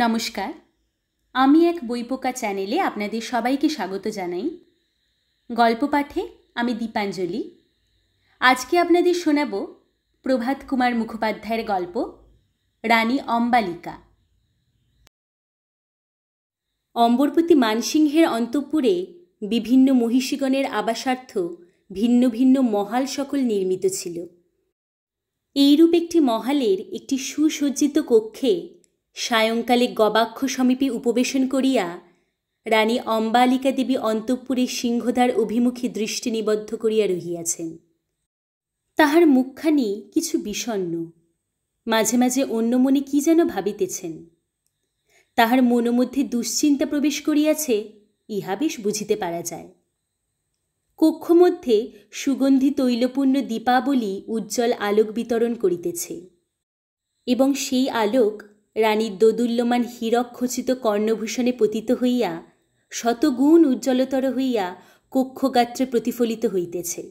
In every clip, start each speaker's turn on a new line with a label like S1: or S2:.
S1: নমস্কার আমি এক বইপোকা চ্যানেলে আপনাদের সবাইকে স্বাগত জানাই গল্প পাঠে আমি দীপাঞ্জলি আজকে আপনাদের শোনাব প্রভাত কুমার মুখোপাধ্যায়ের গল্প রানী অম্বালিকা অম্বরপতি মানসিংহের অন্তপুরে বিভিন্ন মহিষীগণের আবাসার্থ ভিন্ন ভিন্ন মহাল সকল নির্মিত ছিল এইরূপ একটি মহালের একটি সুসজ্জিত কক্ষে সায়ংকালে গবাক্ষ সমীপে উপবেশন করিয়া রানী অম্বালিকা দেবী অন্তঃপুরে সিংহদ্বার অভিমুখী দৃষ্টি নিবদ্ধ করিয়া রহিয়াছেন তাহার মুখখানি কিছু বিষণ্ন মাঝে মাঝে অন্য মনে কি যেন ভাবিতেছেন তাহার মনোমধ্যে দুশ্চিন্তা প্রবেশ করিয়াছে ইহা বেশ বুঝিতে পারা যায় কক্ষ মধ্যে সুগন্ধি তৈলপূর্ণ দীপাবলি উজ্জ্বল আলোক বিতরণ করিতেছে এবং সেই আলোক রানীর দোদুল্যমান হীরক খচিত কর্ণভূষণে পতিত হইয়া শতগুণ উজ্জ্বলতর হইয়া কক্ষগাত্রে প্রতিফলিত হইতেছে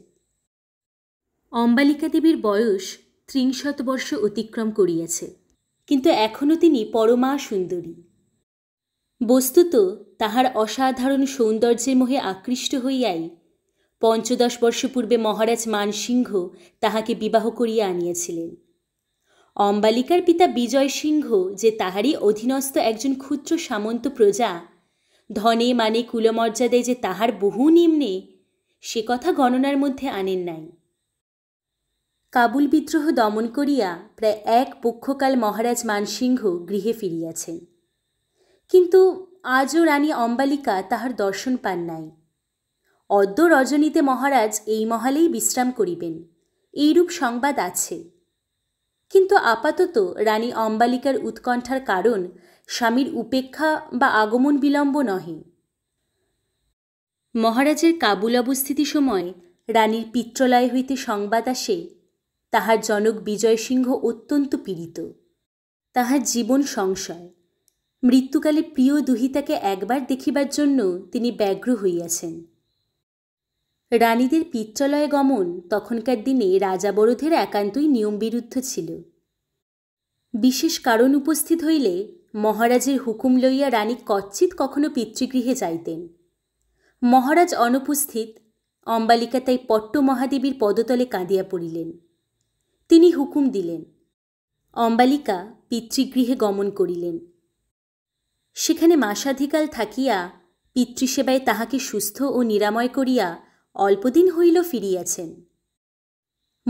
S1: অম্বালিকা দেবীর বয়স ত্রিংশত বর্ষ অতিক্রম করিয়াছে কিন্তু এখনও তিনি পরমা সুন্দরী বস্তুত তাহার অসাধারণ সৌন্দর্যের মোহে আকৃষ্ট হইয়াই পঞ্চদশ বর্ষ পূর্বে মহারাজ মানসিংহ তাহাকে বিবাহ করিয়া আনিয়াছিলেন অম্বালিকার পিতা বিজয় সিংহ যে তাহারই অধীনস্থ একজন ক্ষুদ্র সামন্ত প্রজা ধনে মানে কুলমর্যাদায় যে তাহার বহু নিম্নে সে কথা গণনার মধ্যে আনেন নাই কাবুল বিদ্রোহ দমন করিয়া প্রায় এক পক্ষকাল মহারাজ মানসিংহ গৃহে ফিরিয়াছেন কিন্তু আজও রানী অম্বালিকা তাহার দর্শন পান নাই অদ্য রজনীতে মহারাজ এই মহালেই বিশ্রাম করিবেন এইরূপ সংবাদ আছে কিন্তু আপাতত রানী অম্বালিকার উৎকণ্ঠার কারণ স্বামীর উপেক্ষা বা আগমন বিলম্ব নহে মহারাজের কাবুল অবস্থিতি সময় রানীর পিত্রলয় হইতে সংবাদ আসে তাহার জনক বিজয় সিংহ অত্যন্ত পীড়িত তাহার জীবন সংশয় মৃত্যুকালে প্রিয় দুহিতাকে একবার দেখিবার জন্য তিনি ব্যগ্র হইয়াছেন রানীদের পিত্রালয়ে গমন তখনকার দিনে রাজাবরধের একান্তই নিয়মবিরুদ্ধ ছিল বিশেষ কারণ উপস্থিত হইলে মহারাজের হুকুম লইয়া রানী কচ্ছিত কখনো পিতৃগৃহে যাইতেন মহারাজ অনুপস্থিত অম্বালিকা তাই পট্ট মহাদেবীর পদতলে কাঁদিয়া পড়িলেন তিনি হুকুম দিলেন অম্বালিকা পিতৃগৃহে গমন করিলেন সেখানে মাসাধিকাল থাকিয়া পিতৃসেবায় তাহাকে সুস্থ ও নিরাময় করিয়া অল্পদিন হইল ফিরিয়াছেন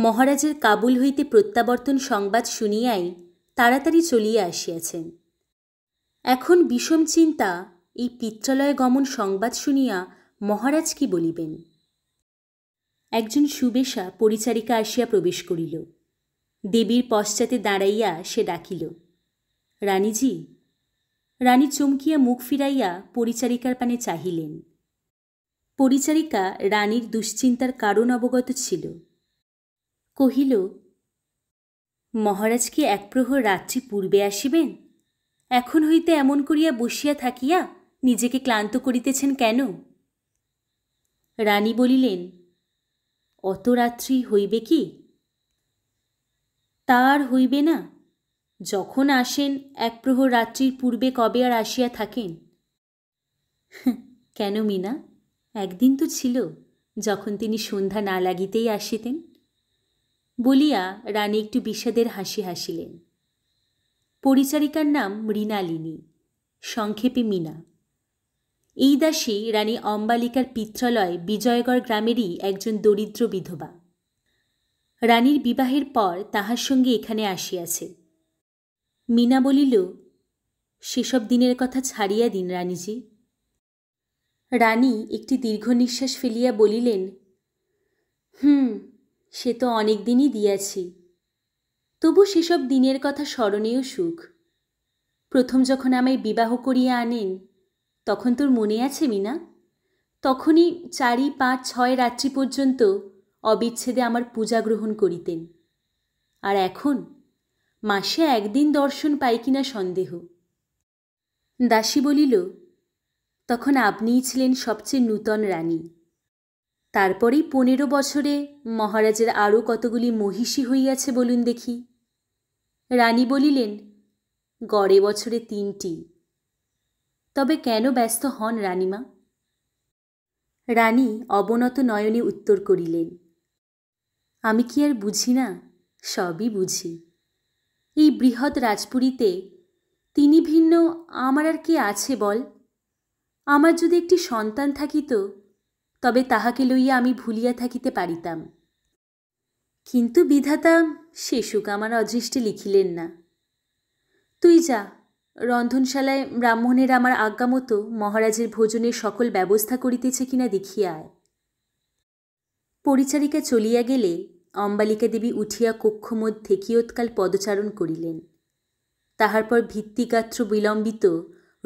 S1: মহারাজের কাবুল হইতে প্রত্যাবর্তন সংবাদ শুনিয়াই তাড়াতাড়ি চলিয়া আসিয়াছেন এখন বিষম চিন্তা এই পিত্রালয় গমন সংবাদ শুনিয়া মহারাজ কি বলিবেন একজন সুবেশা পরিচারিকা আসিয়া প্রবেশ করিল দেবীর পশ্চাতে দাঁড়াইয়া সে ডাকিল রানীজি রানী চমকিয়া মুখ ফিরাইয়া পরিচারিকার পানে চাহিলেন পরিচারিকা রানীর দুশ্চিন্তার কারণ অবগত ছিল কহিল মহারাজ কি এক প্রহর রাত্রি পূর্বে আসিবেন এখন হইতে এমন করিয়া বসিয়া থাকিয়া নিজেকে ক্লান্ত করিতেছেন কেন রানী বলিলেন অত রাত্রি হইবে কি তার হইবে না যখন আসেন এক প্রহর রাত্রির পূর্বে কবে আর আসিয়া থাকেন হ্যাঁ, কেন মিনা একদিন তো ছিল যখন তিনি সন্ধ্যা না লাগিতেই আসিতেন বলিয়া রানী একটু বিষাদের হাসি হাসিলেন পরিচারিকার নাম মৃণালিনী সংক্ষেপে মিনা এই দাসী রানী অম্বালিকার পিত্রালয় বিজয়গড় গ্রামেরই একজন দরিদ্র বিধবা রানীর বিবাহের পর তাহার সঙ্গে এখানে আসিয়াছে মিনা বলিল সেসব দিনের কথা ছাড়িয়া দিন রানীজি রানী একটি দীর্ঘ নিঃশ্বাস ফেলিয়া বলিলেন হুম সে তো অনেক দিনই দিয়াছি তবু সেসব দিনের কথা স্মরণেও সুখ প্রথম যখন আমায় বিবাহ করিয়া আনেন তখন তোর মনে আছে মিনা তখনই চারি পাঁচ ছয় রাত্রি পর্যন্ত অবিচ্ছেদে আমার পূজা গ্রহণ করিতেন আর এখন মাসে একদিন দর্শন পাই কিনা সন্দেহ দাসী বলিল তখন আপনিই ছিলেন সবচেয়ে নূতন রানী তারপরেই পনেরো বছরে মহারাজের আরও কতগুলি মহিষী হইয়াছে বলুন দেখি রানী বলিলেন গড়ে বছরে তিনটি তবে কেন ব্যস্ত হন রানীমা রানী অবনত নয়নে উত্তর করিলেন আমি কি আর বুঝি না সবই বুঝি এই বৃহৎ রাজপুরীতে তিনি ভিন্ন আমার আর কে আছে বল আমার যদি একটি সন্তান থাকিত তবে তাহাকে লইয়া আমি ভুলিয়া থাকিতে পারিতাম কিন্তু বিধাতা শেষুক আমার অদৃষ্টে লিখিলেন না তুই যা রন্ধনশালায় ব্রাহ্মণের আমার আজ্ঞা মতো মহারাজের ভোজনের সকল ব্যবস্থা করিতেছে কিনা দেখিয়া আয় পরিচারিকা চলিয়া গেলে অম্বালিকা দেবী উঠিয়া কক্ষমধ্যে কিয়ৎকাল পদচারণ করিলেন তাহার পর ভিত্তিগাত্র বিলম্বিত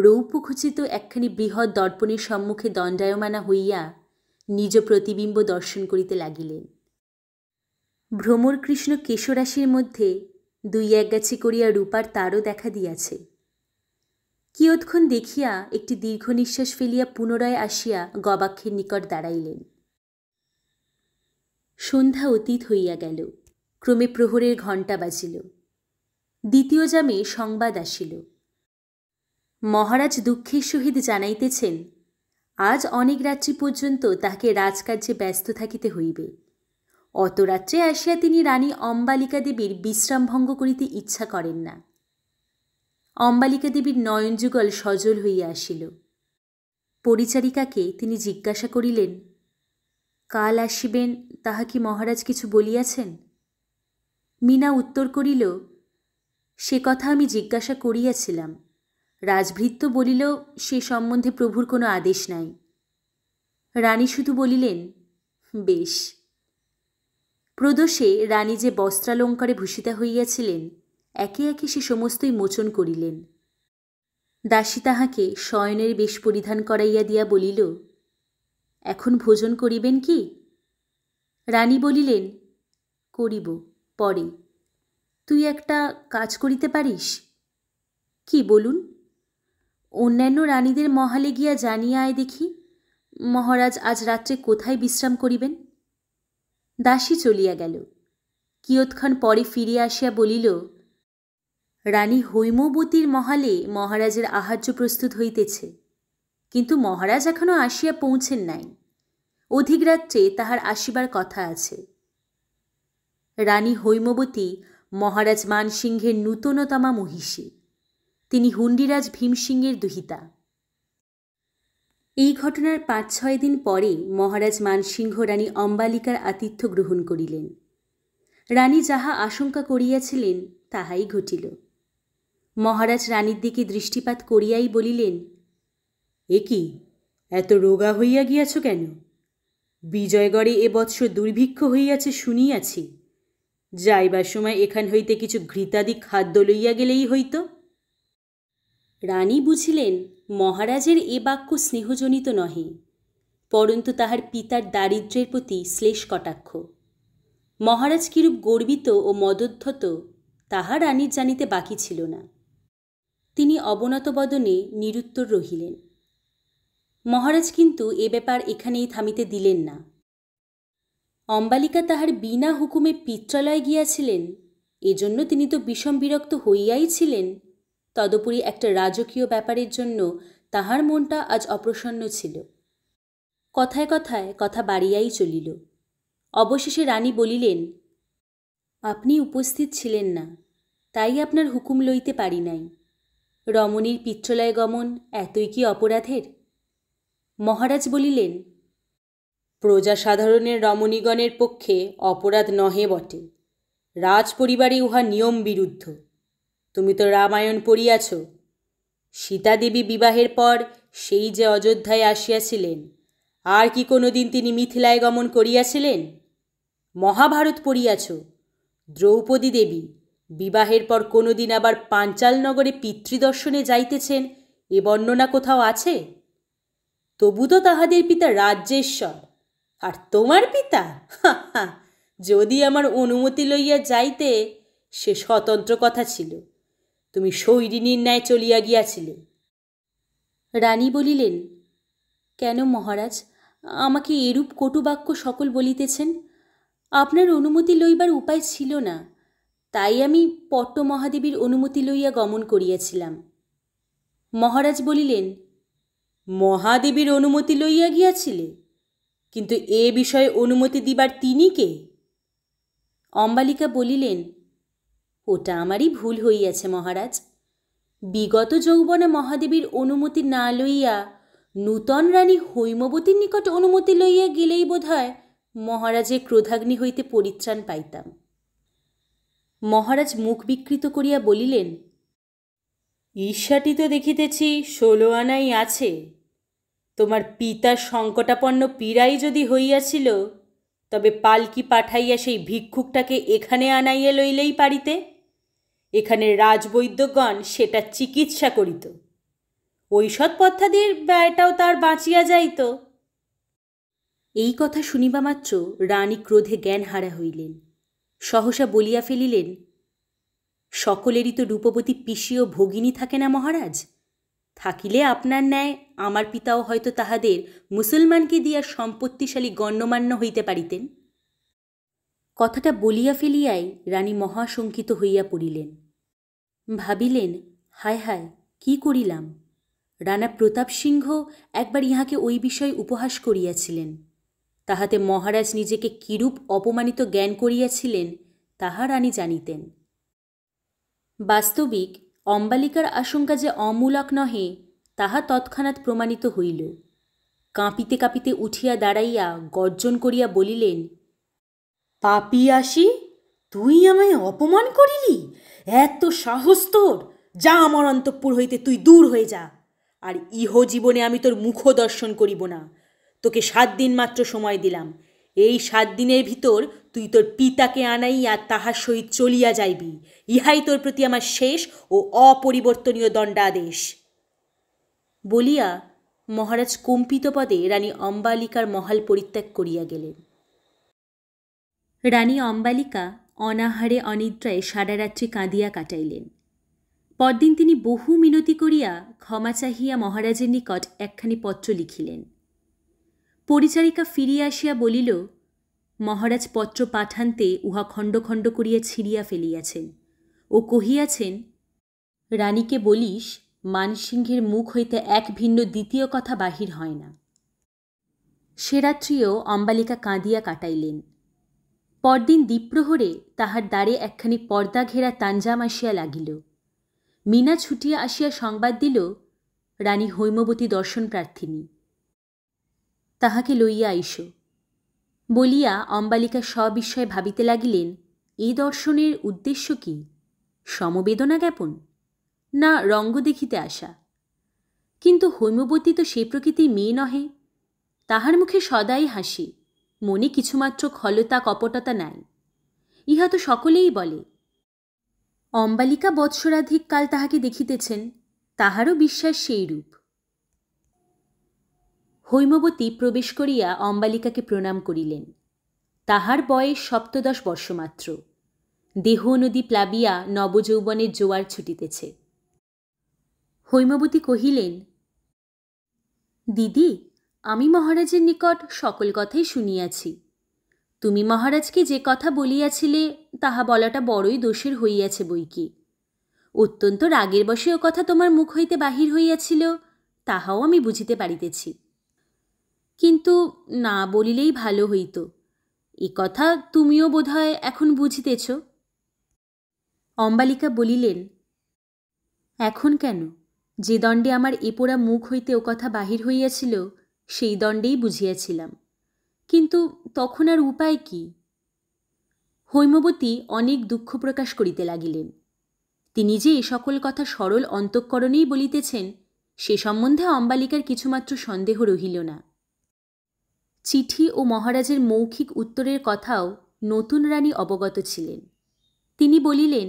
S1: রৌপ্যখচিত একখানি বৃহৎ দর্পণের সম্মুখে দণ্ডায়মানা হইয়া নিজ প্রতিবিম্ব দর্শন করিতে লাগিলেন ভ্রমর কৃষ্ণ কেশরাশির মধ্যে দুই একগাছি করিয়া রূপার তারও দেখা দিয়াছে কিয়ৎক্ষণ দেখিয়া একটি দীর্ঘ নিঃশ্বাস ফেলিয়া পুনরায় আসিয়া গবাক্ষের নিকট দাঁড়াইলেন সন্ধ্যা অতীত হইয়া গেল ক্রমে প্রহরের ঘণ্টা বাজিল দ্বিতীয় জামে সংবাদ আসিল মহারাজ দুঃখের সহিত জানাইতেছেন আজ অনেক রাত্রি পর্যন্ত তাহাকে রাজকার্যে ব্যস্ত থাকিতে হইবে অত রাত্রে আসিয়া তিনি রানী অম্বালিকা দেবীর ভঙ্গ করিতে ইচ্ছা করেন না অম্বালিকা দেবীর নয়নযুগল সজল হইয়া আসিল পরিচারিকাকে তিনি জিজ্ঞাসা করিলেন কাল আসিবেন তাহা কি মহারাজ কিছু বলিয়াছেন মিনা উত্তর করিল সে কথা আমি জিজ্ঞাসা করিয়াছিলাম রাজভৃত্য বলিল সে সম্বন্ধে প্রভুর কোনো আদেশ নাই রানী শুধু বলিলেন বেশ প্রদোষে রানী যে বস্ত্রালঙ্কারে ভূষিতা হইয়াছিলেন একে একে সে সমস্তই মোচন করিলেন দাসী তাহাকে শয়নের বেশ পরিধান করাইয়া দিয়া বলিল এখন ভোজন করিবেন কি রানী বলিলেন করিব পরে তুই একটা কাজ করিতে পারিস কি বলুন অন্যান্য রানীদের মহালে গিয়া জানিয়া আয় দেখি মহারাজ আজ রাত্রে কোথায় বিশ্রাম করিবেন দাসী চলিয়া গেল কিয়ৎক্ষণ পরে ফিরিয়া আসিয়া বলিল রানী হৈমবতীর মহালে মহারাজের আহার্য প্রস্তুত হইতেছে কিন্তু মহারাজ এখনও আসিয়া পৌঁছেন নাই অধিক রাত্রে তাহার আসিবার কথা আছে রানী হৈমবতী মহারাজ মানসিংহের নূতনতমা মহিষী তিনি হুন্ডিরাজ ভীমসিংয়ের দুহিতা এই ঘটনার পাঁচ ছয় দিন পরে মহারাজ মানসিংহ রানী অম্বালিকার আতিথ্য গ্রহণ করিলেন রানী যাহা আশঙ্কা করিয়াছিলেন তাহাই ঘটিল মহারাজ রানীর দিকে দৃষ্টিপাত করিয়াই বলিলেন এ কি এত রোগা হইয়া গিয়াছ কেন বিজয়গড়ে এবৎসর দুর্ভিক্ষ হইয়াছে শুনিয়াছি যাইবার সময় এখান হইতে কিছু ঘৃতাদি খাদ্য লইয়া গেলেই হইতো রানী বুঝিলেন মহারাজের এ বাক্য স্নেহজনিত নহে পরন্তু তাহার পিতার দারিদ্র্যের প্রতি শ্লেষ কটাক্ষ মহারাজ কিরূপ গর্বিত ও মদোদ্ধত তাহা রানীর জানিতে বাকি ছিল না তিনি অবনত বদনে নিরুত্তর রহিলেন মহারাজ কিন্তু এ ব্যাপার এখানেই থামিতে দিলেন না অম্বালিকা তাহার বিনা হুকুমে পিত্রালয়ে গিয়াছিলেন এজন্য তিনি তো বিষম বিরক্ত হইয়াই ছিলেন তদুপরি একটা রাজকীয় ব্যাপারের জন্য তাহার মনটা আজ অপ্রসন্ন ছিল কথায় কথায় কথা বাড়িয়াই চলিল অবশেষে রানী বলিলেন আপনি উপস্থিত ছিলেন না তাই আপনার হুকুম লইতে পারি নাই রমণীর পিত্রলয় গমন এতই কি অপরাধের মহারাজ বলিলেন প্রজা সাধারণের রমণীগণের পক্ষে অপরাধ নহে বটে রাজ পরিবারে উহা নিয়ম বিরুদ্ধ তুমি তো রামায়ণ পড়িয়াছ সীতাদেবী বিবাহের পর সেই যে অযোধ্যায় আসিয়াছিলেন আর কি কোনো দিন তিনি মিথিলায় গমন করিয়াছিলেন মহাভারত পড়িয়াছ দ্রৌপদী দেবী বিবাহের পর কোনো দিন আবার পাঞ্চালনগরে পিতৃদর্শনে যাইতেছেন এ বর্ণনা কোথাও আছে তবু তো তাহাদের পিতা রাজ্যেশ্বর আর তোমার পিতা যদি আমার অনুমতি লইয়া যাইতে সে স্বতন্ত্র কথা ছিল তুমি শৈরিনীর ন্যায় চলিয়া গিয়াছিলে রানী বলিলেন কেন মহারাজ আমাকে এরূপ কটুবাক্য সকল বলিতেছেন আপনার অনুমতি লইবার উপায় ছিল না তাই আমি পট্ট মহাদেবীর অনুমতি লইয়া গমন করিয়াছিলাম মহারাজ বলিলেন মহাদেবীর অনুমতি লইয়া গিয়াছিলে কিন্তু এ বিষয়ে অনুমতি দিবার তিনি কে অম্বালিকা বলিলেন ওটা আমারই ভুল হইয়াছে মহারাজ বিগত যৌবনে মহাদেবীর অনুমতি না লইয়া নূতন রানী হৈমবতীর নিকট অনুমতি লইয়া গেলেই বোধ হয় মহারাজের ক্রোধাগ্নি হইতে পরিত্রাণ পাইতাম মহারাজ মুখ বিকৃত করিয়া বলিলেন ঈর্ষাটি তো দেখিতেছি ষোলো আনাই আছে তোমার পিতা সংকটাপন্ন পীড়াই যদি হইয়াছিল তবে পালকি পাঠাইয়া সেই ভিক্ষুকটাকে এখানে আনাইয়া লইলেই পারিতে এখানে রাজবৈদ্যগণ সেটা চিকিৎসা করিত ঔষধ পথ্যাদির ব্যয়টাও তার বাঁচিয়া যাইত এই কথা শুনিবা মাত্র রানী ক্রোধে জ্ঞান হারা হইলেন সহসা বলিয়া ফেলিলেন সকলেরই তো রূপবতী পিসি ও ভগিনী থাকে না মহারাজ থাকিলে আপনার ন্যায় আমার পিতাও হয়তো তাহাদের মুসলমানকে দিয়া সম্পত্তিশালী গণ্যমান্য হইতে পারিতেন কথাটা বলিয়া ফেলিয়াই রানী মহাশঙ্কিত হইয়া পড়িলেন ভাবিলেন হায় হায় কি করিলাম রানা প্রতাপ সিংহ একবার ইহাকে ওই বিষয়ে উপহাস করিয়াছিলেন তাহাতে মহারাজ নিজেকে কিরূপ অপমানিত জ্ঞান করিয়াছিলেন তাহা রানী জানিতেন বাস্তবিক অম্বালিকার আশঙ্কা যে অমূলক নহে তাহা তৎক্ষণাৎ প্রমাণিত হইল কাঁপিতে কাঁপিতে উঠিয়া দাঁড়াইয়া গর্জন করিয়া বলিলেন পাপি আসি তুই আমায় অপমান করিলি এত সাহস তোর যা আমার অন্তঃপুর হইতে তুই দূর হয়ে যা আর ইহ জীবনে আমি তোর মুখ দর্শন করিব না তোকে সাত দিন মাত্র সময় দিলাম এই সাত দিনের ভিতর তুই তোর পিতাকে আনাই আর তাহার সহিত চলিয়া যাইবি ইহাই তোর প্রতি আমার শেষ ও অপরিবর্তনীয় দণ্ডাদেশ বলিয়া মহারাজ কম্পিত পদে রানী অম্বালিকার মহাল পরিত্যাগ করিয়া গেলেন রানী অম্বালিকা অনাহারে অনিদ্রায় সারা রাত্রি কাঁদিয়া কাটাইলেন পরদিন তিনি বহু মিনতি করিয়া ক্ষমা চাহিয়া মহারাজের নিকট একখানি পত্র লিখিলেন পরিচারিকা ফিরিয়া আসিয়া বলিল মহারাজ পত্র পাঠান্তে উহা খণ্ড খণ্ড করিয়া ছিঁড়িয়া ফেলিয়াছেন ও কহিয়াছেন রানীকে বলিস মানসিংহের মুখ হইতে এক ভিন্ন দ্বিতীয় কথা বাহির হয় না সে রাত্রিও অম্বালিকা কাঁদিয়া কাটাইলেন পরদিন দ্বীপ্রহরে তাহার দ্বারে একখানি পর্দা ঘেরা তাঞ্জাম আসিয়া লাগিল মিনা ছুটিয়া আসিয়া সংবাদ দিল রানী হৈমবতী দর্শন প্রার্থিনী তাহাকে লইয়া আইস বলিয়া অম্বালিকা সবিস্ময়ে ভাবিতে লাগিলেন এই দর্শনের উদ্দেশ্য কি সমবেদনা জ্ঞাপন না রঙ্গ দেখিতে আসা কিন্তু হৈমবতী তো সে প্রকৃতি মেয়ে নহে তাহার মুখে সদাই হাসি মনে কিছুমাত্র খলতা কপটতা নাই ইহা তো সকলেই বলে অম্বালিকা বৎসরাধিক কাল তাহাকে দেখিতেছেন তাহারও বিশ্বাস সেইরূপ হৈমবতী প্রবেশ করিয়া অম্বালিকাকে প্রণাম করিলেন তাহার বয়স সপ্তদশ বর্ষমাত্র দেহ নদী প্লাবিয়া নবযৌবনের জোয়ার ছুটিতেছে হৈমবতী কহিলেন দিদি আমি মহারাজের নিকট সকল কথাই শুনিয়াছি তুমি মহারাজকে যে কথা বলিয়াছিলে তাহা বলাটা বড়ই দোষের হইয়াছে বইকি অত্যন্ত রাগের বসে ও কথা তোমার মুখ হইতে বাহির হইয়াছিল তাহাও আমি বুঝিতে পারিতেছি কিন্তু না বলিলেই ভালো হইত এ কথা তুমিও বোধহয় এখন বুঝিতেছ অম্বালিকা বলিলেন এখন কেন যে দণ্ডে আমার এ পোড়া মুখ হইতে ও কথা বাহির হইয়াছিল সেই দণ্ডেই বুঝিয়াছিলাম কিন্তু তখন আর উপায় কি হৈমবতী অনেক দুঃখ প্রকাশ করিতে লাগিলেন তিনি যে এ সকল কথা সরল অন্তঃকরণেই বলিতেছেন সে সম্বন্ধে অম্বালিকার কিছুমাত্র সন্দেহ রহিল না চিঠি ও মহারাজের মৌখিক উত্তরের কথাও নতুন রানী অবগত ছিলেন তিনি বলিলেন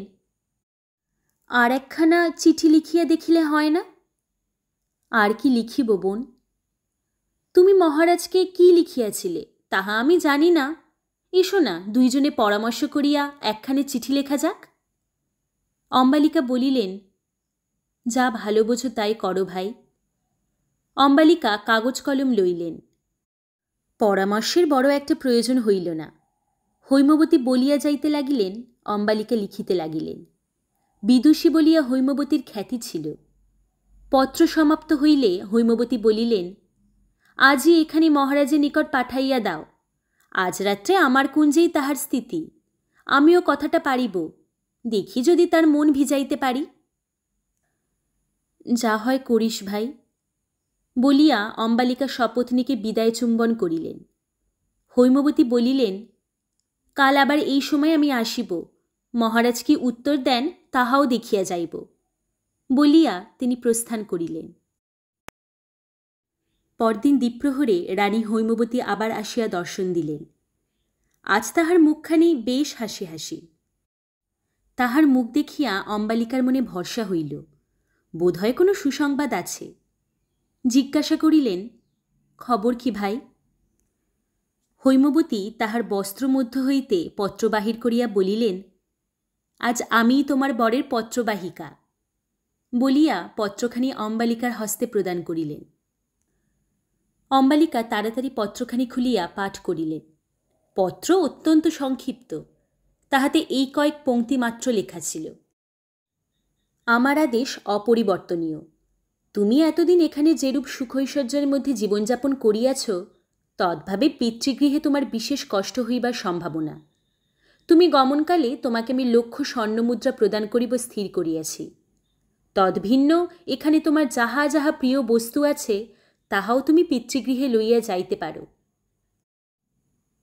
S1: আর একখানা চিঠি লিখিয়া দেখিলে হয় না আর কি লিখিব বোন তুমি মহারাজকে কি লিখিয়াছিলে তাহা আমি জানি না এসো না দুইজনে পরামর্শ করিয়া একখানে চিঠি লেখা যাক অম্বালিকা বলিলেন যা ভালো বোঝো তাই করো ভাই অম্বালিকা কাগজ কলম লইলেন পরামর্শের বড় একটা প্রয়োজন হইল না হৈমবতী বলিয়া যাইতে লাগিলেন অম্বালিকা লিখিতে লাগিলেন বিদুষী বলিয়া হৈমবতীর খ্যাতি ছিল পত্র সমাপ্ত হইলে হৈমবতী বলিলেন আজই এখানে মহারাজের নিকট পাঠাইয়া দাও আজ রাত্রে আমার কুঞ্জেই তাহার স্থিতি আমিও কথাটা পারিব দেখি যদি তার মন ভিজাইতে পারি যা হয় করিস ভাই বলিয়া অম্বালিকা সপত্নীকে বিদায় চুম্বন করিলেন হৈমবতী বলিলেন কাল আবার এই সময় আমি আসিব মহারাজ কি উত্তর দেন তাহাও দেখিয়া যাইব বলিয়া তিনি প্রস্থান করিলেন পরদিন দ্বিপ্রহরে রানী হৈমবতী আবার আসিয়া দর্শন দিলেন আজ তাহার মুখখানি বেশ হাসি হাসি তাহার মুখ দেখিয়া অম্বালিকার মনে ভরসা হইল বোধহয় কোনো সুসংবাদ আছে জিজ্ঞাসা করিলেন খবর কি ভাই হৈমবতী তাহার বস্ত্র মধ্য হইতে পত্র বাহির করিয়া বলিলেন আজ আমি তোমার বরের পত্রবাহিকা বলিয়া পত্রখানি অম্বালিকার হস্তে প্রদান করিলেন অম্বালিকা তাড়াতাড়ি পত্রখানি খুলিয়া পাঠ করিলেন পত্র অত্যন্ত সংক্ষিপ্ত তাহাতে এই কয়েক পংক্তি মাত্র লেখা ছিল আমার আদেশ অপরিবর্তনীয় তুমি এতদিন এখানে যেরূপ সুখৈশ্বর্যের মধ্যে জীবনযাপন করিয়াছ তদ্ভাবে পিতৃগৃহে তোমার বিশেষ কষ্ট হইবার সম্ভাবনা তুমি গমনকালে তোমাকে আমি লক্ষ্য স্বর্ণমুদ্রা প্রদান করিব স্থির করিয়াছি তদ্ভিন্ন এখানে তোমার যাহা যাহা প্রিয় বস্তু আছে তাহাও তুমি পিতৃগৃহে লইয়া যাইতে পারো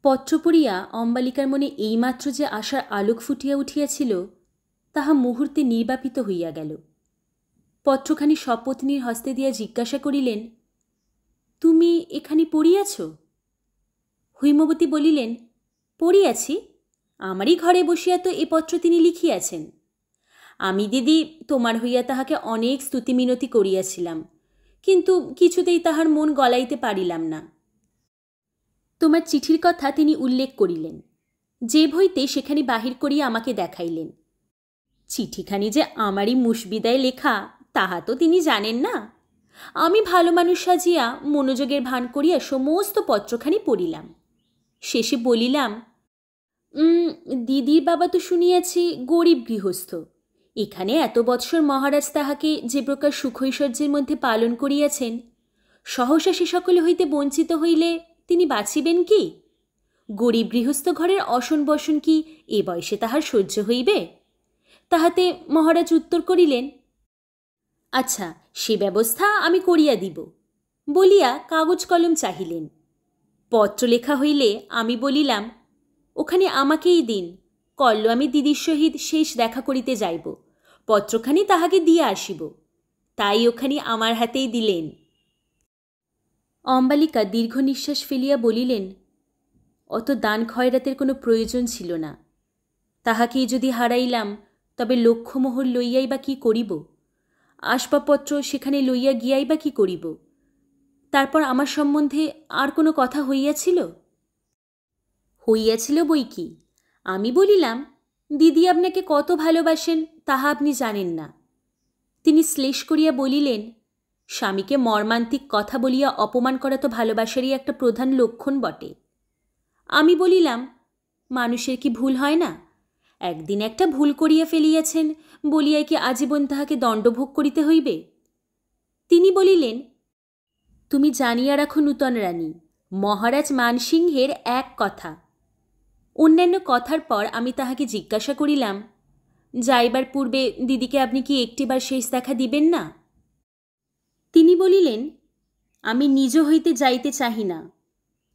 S1: পত্র পড়িয়া অম্বালিকার মনে এইমাত্র যে আশার আলোক ফুটিয়া উঠিয়াছিল তাহা মুহূর্তে নির্বাপিত হইয়া গেল পত্রখানি সপত্নীর হস্তে দিয়া জিজ্ঞাসা করিলেন তুমি এখানে পড়িয়াছ হৈমবতী বলিলেন পড়িয়াছি আমারই ঘরে বসিয়া তো এ পত্র তিনি লিখিয়াছেন আমি দিদি তোমার হইয়া তাহাকে অনেক স্তুতি মিনতি করিয়াছিলাম কিন্তু কিছুতেই তাহার মন গলাইতে পারিলাম না তোমার চিঠির কথা তিনি উল্লেখ করিলেন যে ভইতে সেখানে বাহির করিয়া আমাকে দেখাইলেন চিঠিখানি যে আমারই মুসবিদায় লেখা তাহা তো তিনি জানেন না আমি ভালো মানুষ সাজিয়া মনোযোগের ভান করিয়া সমস্ত পত্রখানি পড়িলাম শেষে বলিলাম দিদির বাবা তো শুনিয়াছি গরিব গৃহস্থ এখানে এত বৎসর মহারাজ তাহাকে যে প্রকার সুখৈশ্বর্যের মধ্যে পালন করিয়াছেন সহসা সে সকল হইতে বঞ্চিত হইলে তিনি বাঁচিবেন কি গরিব গৃহস্থ ঘরের অসন বসন কি এ বয়সে তাহার সহ্য হইবে তাহাতে মহারাজ উত্তর করিলেন আচ্ছা সে ব্যবস্থা আমি করিয়া দিব বলিয়া কাগজ কলম চাহিলেন পত্র লেখা হইলে আমি বলিলাম ওখানে আমাকেই দিন কল্ল আমি দিদির সহিত শেষ দেখা করিতে যাইব পত্রখানি তাহাকে দিয়ে আসিব তাই ওখানি আমার হাতেই দিলেন অম্বালিকা দীর্ঘ নিঃশ্বাস ফেলিয়া বলিলেন অত দান খয়রাতের কোনো প্রয়োজন ছিল না তাহাকেই যদি হারাইলাম তবে লক্ষ্যমোহর লইয়াই বা কী করিব আসবাবপত্র সেখানে লইয়া গিয়াই বা কী করিব তারপর আমার সম্বন্ধে আর কোনো কথা হইয়াছিল হইয়াছিল বই কি আমি বলিলাম দিদি আপনাকে কত ভালোবাসেন তাহা আপনি জানেন না তিনি শ্লেষ করিয়া বলিলেন স্বামীকে মর্মান্তিক কথা বলিয়া অপমান করা তো ভালোবাসারই একটা প্রধান লক্ষণ বটে আমি বলিলাম মানুষের কি ভুল হয় না একদিন একটা ভুল করিয়া ফেলিয়াছেন বলিয়া কি আজীবন তাহাকে দণ্ডভোগ করিতে হইবে তিনি বলিলেন তুমি জানিয়া রাখো নূতন রানী মহারাজ মানসিংহের এক কথা অন্যান্য কথার পর আমি তাহাকে জিজ্ঞাসা করিলাম যাইবার পূর্বে দিদিকে আপনি কি একটিবার শেষ দেখা দিবেন না তিনি বলিলেন আমি নিজ হইতে যাইতে চাহি না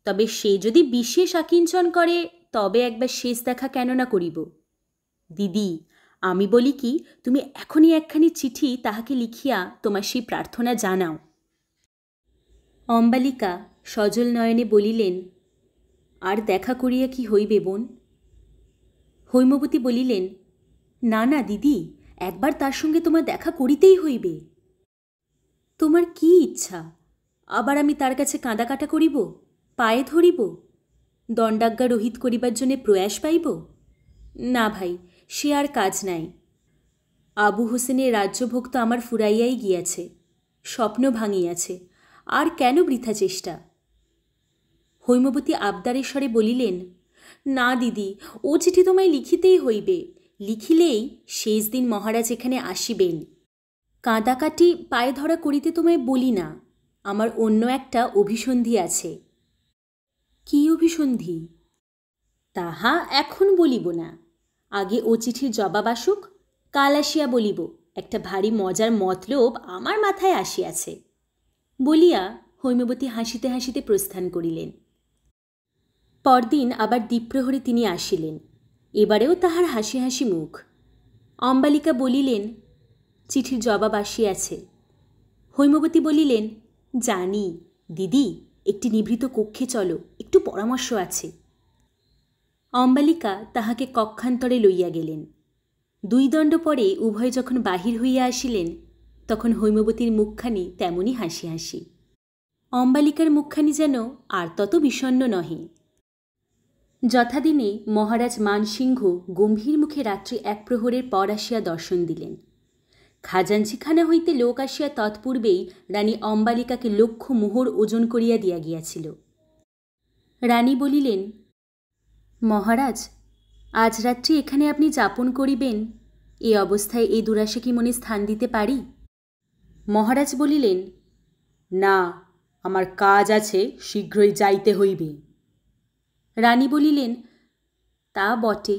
S1: তবে সে যদি বিশেষ আকিঞ্চন করে তবে একবার শেষ দেখা কেন না করিব দিদি আমি বলি কি তুমি এখনই একখানি চিঠি তাহাকে লিখিয়া তোমার সেই প্রার্থনা জানাও অম্বালিকা সজল নয়নে বলিলেন আর দেখা করিয়া কি হইবে বোন হৈমবতী বলিলেন না না দিদি একবার তার সঙ্গে তোমার দেখা করিতেই হইবে তোমার কি ইচ্ছা আবার আমি তার কাছে কাঁদা কাটা করিব পায়ে ধরিব দণ্ডাজ্ঞা রোহিত করিবার জন্যে প্রয়াস পাইব না ভাই সে আর কাজ নাই আবু হোসেনের রাজ্যভোগ তো আমার ফুরাইয়াই গিয়াছে স্বপ্ন ভাঙিয়াছে আর কেন বৃথা চেষ্টা হৈমবতী আবদারেশ্বরে বলিলেন না দিদি ও চিঠি তোমায় লিখিতেই হইবে লিখিলেই শেষ দিন মহারাজ এখানে আসিবেন কাঁদাকাটি পায়ে ধরা করিতে তোমায় বলি না আমার অন্য একটা অভিসন্ধি আছে কি অভিসন্ধি তাহা এখন বলিব না আগে ও চিঠির জবাব আসুক কাল আসিয়া বলিব একটা ভারী মজার মতলব আমার মাথায় আসিয়াছে বলিয়া হৈমবতী হাসিতে হাসিতে প্রস্থান করিলেন পরদিন আবার দ্বীপ্রহরে তিনি আসিলেন এবারেও তাহার হাসি হাসি মুখ অম্বালিকা বলিলেন চিঠির জবাব আসিয়াছে হৈমবতী বলিলেন জানি দিদি একটি নিভৃত কক্ষে চলো একটু পরামর্শ আছে অম্বালিকা তাহাকে কক্ষান্তরে লইয়া গেলেন দুই দণ্ড পরে উভয় যখন বাহির হইয়া আসিলেন তখন হৈমবতীর মুখখানি তেমনই হাসি হাসি অম্বালিকার মুখখানি যেন আর তত বিষণ্ন নহে যথাদিনে মহারাজ মানসিংহ গম্ভীর মুখে রাত্রি এক প্রহরের পর আসিয়া দর্শন দিলেন খাজাঞ্চিখানা হইতে লোক আসিয়া তৎপূর্বেই রানী অম্বালিকাকে লক্ষ মোহর ওজন করিয়া দিয়া গিয়াছিল রানী বলিলেন মহারাজ আজ রাত্রি এখানে আপনি যাপন করিবেন এ অবস্থায় এই দুরাশে কি মনে স্থান দিতে পারি মহারাজ বলিলেন না আমার কাজ আছে শীঘ্রই যাইতে হইবে রানী বলিলেন তা বটে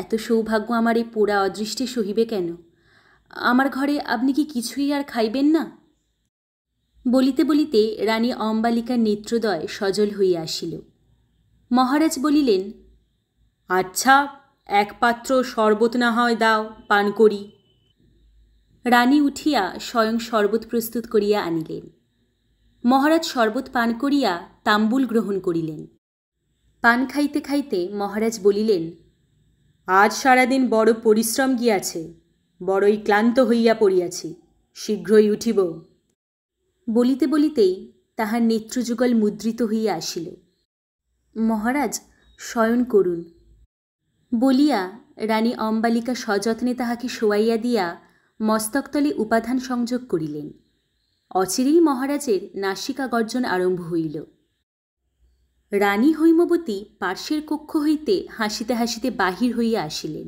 S1: এত সৌভাগ্য আমার এই পোড়া অদৃষ্টে সহিবে কেন আমার ঘরে আপনি কি কিছুই আর খাইবেন না বলিতে বলিতে রানী অম্বালিকার নেত্রদয় সজল হইয়া আসিল মহারাজ বলিলেন আচ্ছা এক পাত্র শরবত না হয় দাও পান করি রানী উঠিয়া স্বয়ং শরবত প্রস্তুত করিয়া আনিলেন মহারাজ শরবত পান করিয়া তাম্বুল গ্রহণ করিলেন পান খাইতে খাইতে মহারাজ বলিলেন আজ সারাদিন বড় পরিশ্রম গিয়াছে বড়ই ক্লান্ত হইয়া পড়িয়াছি শীঘ্রই উঠিব বলিতে বলিতেই তাহার নেত্রযুগল মুদ্রিত হইয়া আসিল মহারাজ শয়ন করুন বলিয়া রানী অম্বালিকা সযত্নে তাহাকে শোয়াইয়া দিয়া মস্তকতলে উপাধান সংযোগ করিলেন অচিরেই মহারাজের নাসিকা গর্জন আরম্ভ হইল রানী হৈমবতী পার্শ্বের কক্ষ হইতে হাসিতে হাসিতে বাহির হইয়া আসিলেন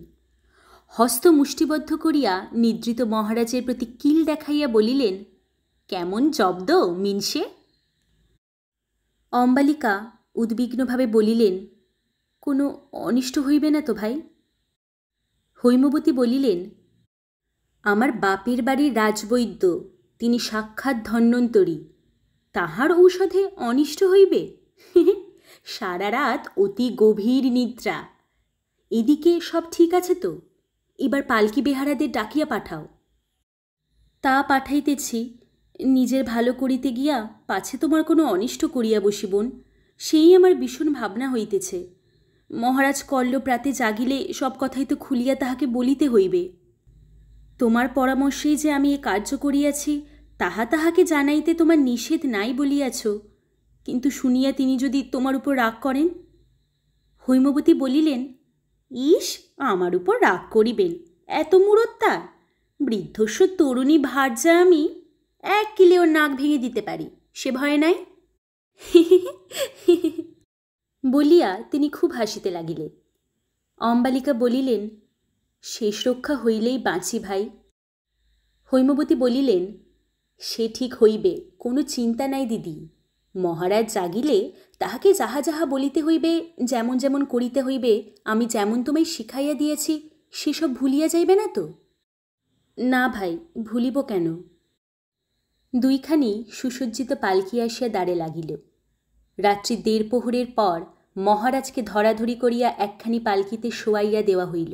S1: হস্ত মুষ্টিবদ্ধ করিয়া নিদ্রিত মহারাজের প্রতি কিল দেখাইয়া বলিলেন কেমন জব্দ মিনসে অম্বালিকা উদ্বিগ্নভাবে বলিলেন কোনো অনিষ্ট হইবে না তো ভাই হৈমবতী বলিলেন আমার বাপের বাড়ির রাজবৈদ্য তিনি সাক্ষাৎ ধন্যন্তরী তাহার ঔষধে অনিষ্ট হইবে সারা রাত অতি গভীর নিদ্রা এদিকে সব ঠিক আছে তো এবার পালকি বেহারাদের ডাকিয়া পাঠাও তা পাঠাইতেছি নিজের ভালো করিতে গিয়া পাছে তোমার কোনো অনিষ্ট করিয়া বসিবন সেই আমার ভীষণ ভাবনা হইতেছে মহারাজ কল্ল প্রাতে জাগিলে সব কথাই তো খুলিয়া তাহাকে বলিতে হইবে তোমার পরামর্শেই যে আমি এ কার্য করিয়াছি তাহা তাহাকে জানাইতে তোমার নিষেধ নাই বলিয়াছ কিন্তু শুনিয়া তিনি যদি তোমার উপর রাগ করেন হৈমবতী বলিলেন ইস আমার উপর রাগ করিবেন এত মূরত্তা বৃদ্ধস্ব তরুণী যা আমি এক কিলে ওর নাক ভেঙে দিতে পারি সে ভয় নাই বলিয়া তিনি খুব হাসিতে লাগিলেন অম্বালিকা বলিলেন শেষ রক্ষা হইলেই বাঁচি ভাই হৈমবতী বলিলেন সে ঠিক হইবে কোনো চিন্তা নাই দিদি মহারাজ জাগিলে তাহাকে যাহা যাহা বলিতে হইবে যেমন যেমন করিতে হইবে আমি যেমন তোমায় শিখাইয়া দিয়েছি সেসব ভুলিয়া যাইবে না তো না ভাই ভুলিব কেন দুইখানি সুসজ্জিত পালকি আসিয়া দাঁড়ে লাগিল রাত্রি দেড় প্রহরের পর মহারাজকে ধরাধরি করিয়া একখানি পালকিতে শোয়াইয়া দেওয়া হইল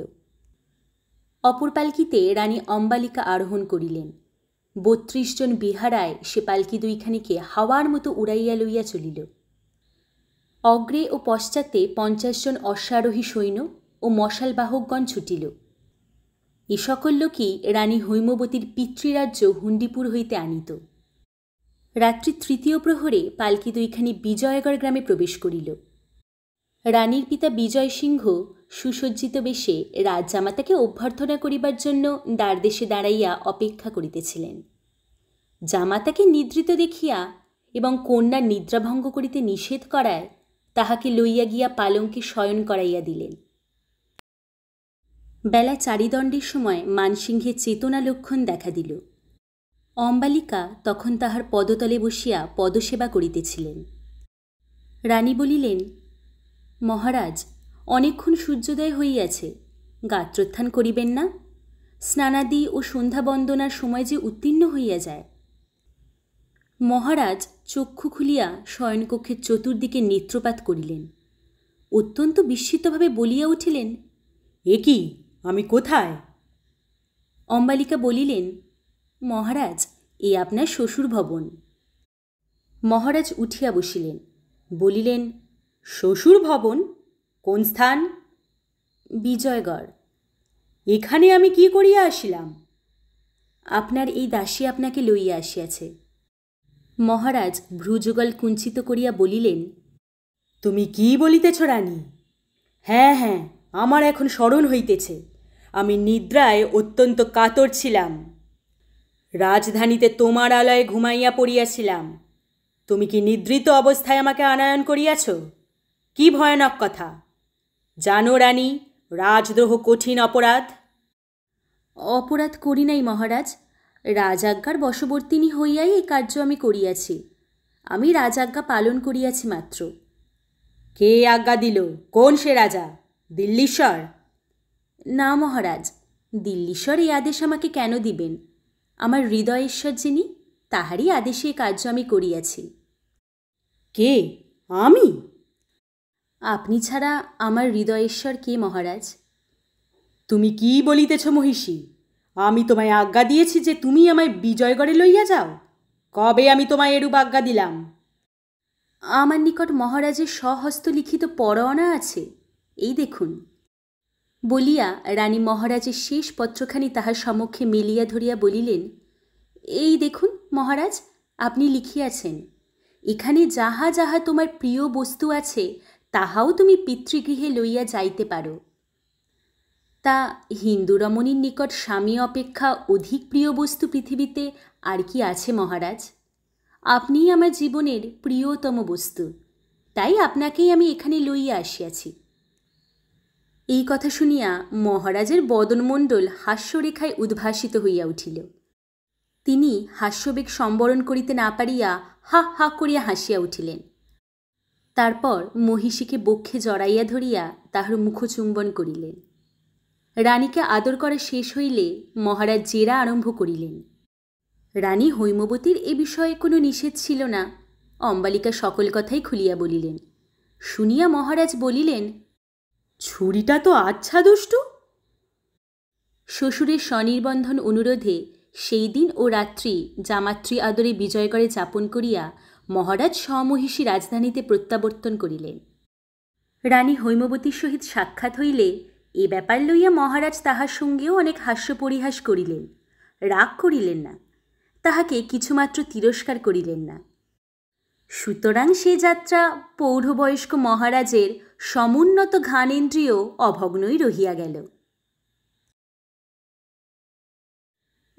S1: অপর পালকিতে রানী অম্বালিকা আরোহণ করিলেন বত্রিশ জন বেহারায় সে পালকি দুইখানিকে হাওয়ার মতো উড়াইয়া লইয়া চলিল অগ্রে ও পশ্চাতে পঞ্চাশ জন অশ্বারোহী সৈন্য ও মশালবাহকগণ ছুটিল এ সকল লোকই রানী হৈমবতীর পিতৃরাজ্য হুন্ডিপুর হইতে আনিত রাত্রি তৃতীয় প্রহরে পালকি দুইখানি বিজয়গড় গ্রামে প্রবেশ করিল রানীর পিতা বিজয় সিংহ সুসজ্জিত বেশে রাজজামাতাকে অভ্যর্থনা করিবার জন্য দ্বারদেশে দাঁড়াইয়া অপেক্ষা করিতেছিলেন জামাতাকে নিদ্রিত দেখিয়া এবং কন্যার নিদ্রাভঙ্গ করিতে নিষেধ করায় তাহাকে লইয়া গিয়া পালঙ্কে শয়ন করাইয়া দিলেন বেলা চারিদণ্ডের সময় মানসিংহে চেতনা লক্ষণ দেখা দিল অম্বালিকা তখন তাহার পদতলে বসিয়া পদসেবা করিতেছিলেন রানী বলিলেন মহারাজ অনেকক্ষণ সূর্যোদয় হইয়াছে গাত্রোত্থান করিবেন না স্নানাদি ও সন্ধ্যা বন্দনার সময় যে উত্তীর্ণ হইয়া যায় মহারাজ চক্ষু খুলিয়া শয়নকক্ষের চতুর্দিকে নেত্রপাত করিলেন অত্যন্ত বিস্মিতভাবে বলিয়া উঠিলেন এ কি আমি কোথায় অম্বালিকা বলিলেন মহারাজ এ আপনার শ্বশুর ভবন মহারাজ উঠিয়া বসিলেন বলিলেন শ্বশুর ভবন কোন স্থান বিজয়গড় এখানে আমি কি করিয়া আসিলাম আপনার এই দাসী আপনাকে লইয়া আসিয়াছে মহারাজ ভ্রুযুগল কুঞ্চিত করিয়া বলিলেন তুমি কি বলিতেছ রানী হ্যাঁ হ্যাঁ আমার এখন স্মরণ হইতেছে আমি নিদ্রায় অত্যন্ত কাতর ছিলাম রাজধানীতে তোমার আলয়ে ঘুমাইয়া পড়িয়াছিলাম তুমি কি নিদ্রিত অবস্থায় আমাকে আনায়ন করিয়াছ কি ভয়ানক কথা জানো রানী রাজদ্রোহ কঠিন অপরাধ অপরাধ করি নাই মহারাজ রাজাজ্ঞার বশবর্তিনী হইয়াই এই কার্য আমি করিয়াছি আমি রাজাজ্ঞা পালন করিয়াছি মাত্র কে আজ্ঞা দিল কোন সে রাজা দিল্লীশ্বর না মহারাজ দিল্লীশ্বর এই আদেশ আমাকে কেন দিবেন আমার হৃদয়েশ্বর যিনি তাহারই আদেশে এই কার্য আমি করিয়াছি কে আমি আপনি ছাড়া আমার হৃদয়েশ্বর কে মহারাজ তুমি কি বলিতেছ মহিষী আমি তোমায় আজ্ঞা দিয়েছি যে তুমি আমায় বিজয়গড়ে লইয়া যাও কবে আমি তোমায় এরূপ আজ্ঞা দিলাম আমার নিকট মহারাজের স্বহস্ত লিখিত পরোয়ানা আছে এই দেখুন বলিয়া রানী মহারাজের শেষ পত্রখানি তাহার সম্মুখে মেলিয়া ধরিয়া বলিলেন এই দেখুন মহারাজ আপনি লিখিয়াছেন এখানে যাহা যাহা তোমার প্রিয় বস্তু আছে তাহাও তুমি পিতৃগৃহে লইয়া যাইতে পারো তা হিন্দু রমণীর নিকট স্বামী অপেক্ষা অধিক প্রিয় বস্তু পৃথিবীতে আর কি আছে মহারাজ আপনিই আমার জীবনের প্রিয়তম বস্তু তাই আপনাকেই আমি এখানে লইয়া আসিয়াছি এই কথা শুনিয়া মহারাজের বদনমণ্ডল হাস্যরেখায় উদ্ভাসিত হইয়া উঠিল তিনি হাস্যবেগ সম্বরণ করিতে না পারিয়া হা হা করিয়া হাসিয়া উঠিলেন তারপর মহিষীকে বক্ষে জড়াইয়া ধরিয়া তাহার মুখচুম্বন করিলেন রানীকে আদর করা শেষ হইলে মহারাজ জেরা আরম্ভ করিলেন রানী হৈমবতীর এ বিষয়ে কোনো নিষেধ ছিল না অম্বালিকা সকল কথাই খুলিয়া বলিলেন শুনিয়া মহারাজ বলিলেন ছুরিটা তো আচ্ছা দুষ্টু শ্বশুরের স্বনির্বন্ধন অনুরোধে সেই দিন ও রাত্রি জামাত্রী আদরে বিজয় করে যাপন করিয়া মহারাজ স্বমহিষী রাজধানীতে প্রত্যাবর্তন করিলেন রানী হৈমবতীর সহিত সাক্ষাৎ হইলে এ ব্যাপার লইয়া মহারাজ তাহার সঙ্গেও অনেক হাস্য পরিহাস করিলেন রাগ করিলেন না তাহাকে কিছুমাত্র তিরস্কার করিলেন না সুতরাং সে যাত্রা পৌঢ়বয়স্ক মহারাজের সমুন্নত ঘানেন্দ্রিয় অভগ্নই রহিয়া গেল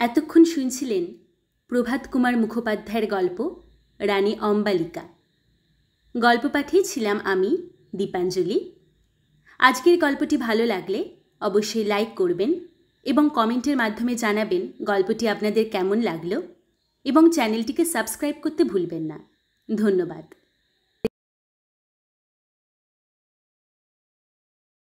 S1: এতক্ষণ শুনছিলেন প্রভাত কুমার মুখোপাধ্যায়ের গল্প রানী অম্বালিকা গল্প পাঠিয়েছিলাম আমি দীপাঞ্জলি আজকের গল্পটি ভালো লাগলে অবশ্যই লাইক করবেন এবং কমেন্টের মাধ্যমে জানাবেন গল্পটি আপনাদের কেমন লাগলো এবং চ্যানেলটিকে সাবস্ক্রাইব করতে ভুলবেন না ধন্যবাদ